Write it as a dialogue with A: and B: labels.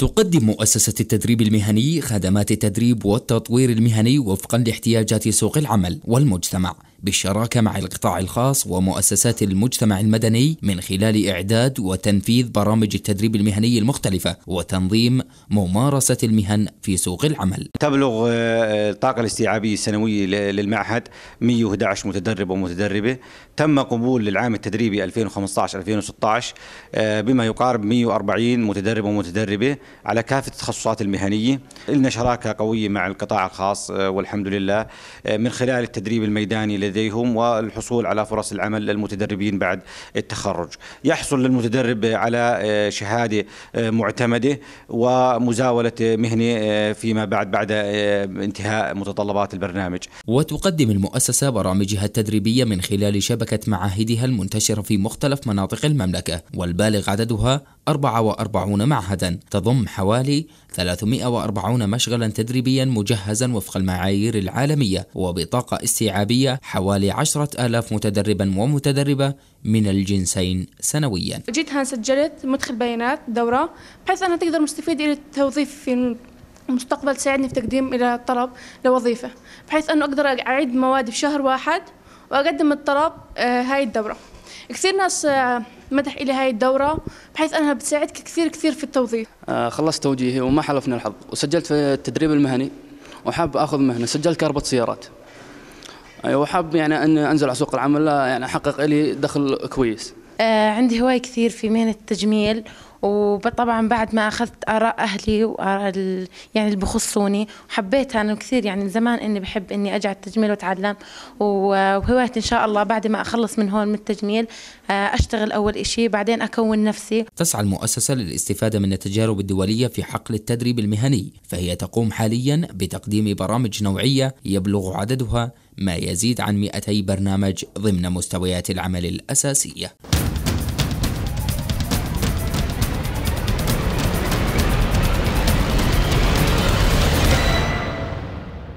A: تقدم مؤسسة التدريب المهني خدمات التدريب والتطوير المهني وفقا لاحتياجات سوق العمل والمجتمع بالشراكة مع القطاع الخاص ومؤسسات المجتمع المدني من خلال إعداد وتنفيذ برامج التدريب المهني المختلفة وتنظيم ممارسة المهن في سوق العمل
B: تبلغ الطاقة آه، الاستيعابية السنوية للمعهد 111 متدرب ومتدربة تم قبول للعام التدريبي 2015-2016 آه، بما يقارب 140 متدرب ومتدربة على كافة التخصصات المهنية لنا شراكة قوية مع القطاع الخاص آه، والحمد لله من خلال التدريب الميداني لديهم والحصول على فرص العمل للمتدربين بعد التخرج يحصل للمتدرب على آه، شهادة آه، معتمدة ومزاولة مهنة آه، فيما بعد بعد انتهاء متطلبات البرنامج وتقدم
A: المؤسسة برامجها التدريبية من خلال شبكة معاهدها المنتشرة في مختلف مناطق المملكة والبالغ عددها 44 معهدا تضم حوالي 340 مشغلا تدريبيا مجهزا وفق المعايير العالمية وبطاقة استيعابية حوالي حوالي عشرة آلاف متدربا ومتدربة من الجنسين سنويا
C: جيت هان سجلت مدخل بيانات دورة بحيث أنا تقدر مستفيد إلى التوظيف في المستقبل تساعدني في تقديم إلى الطلب لوظيفة بحيث أنه أقدر أعيد مواد في شهر واحد وأقدم الطلب آه، هاي الدورة كثير ناس آه، مدح إلي هاي الدورة بحيث أنها بتساعدك كثير كثير في التوظيف
D: آه، خلصت توجيهي وما حلفني الحظ وسجلت في التدريب المهني وحاب اخذ مهنه سجلت كهرباء سيارات أيوة، وحاب يعني ان انزل على سوق العمل يعني احقق لي دخل كويس
E: آه، عندي هواية كثير في مهنة التجميل وطبعا بعد ما اخذت اراء اهلي واراء يعني اللي بخصوني وحبيتها انا كثير يعني من زمان اني بحب اني على التجميل واتعلم وهوايتي ان شاء الله بعد ما اخلص من هون من التجميل آه، اشتغل اول شيء بعدين اكون نفسي
A: تسعى المؤسسه للاستفاده من التجارب الدوليه في حقل التدريب المهني فهي تقوم حاليا بتقديم برامج نوعيه يبلغ عددها ما يزيد عن 200 برنامج ضمن مستويات العمل الاساسيه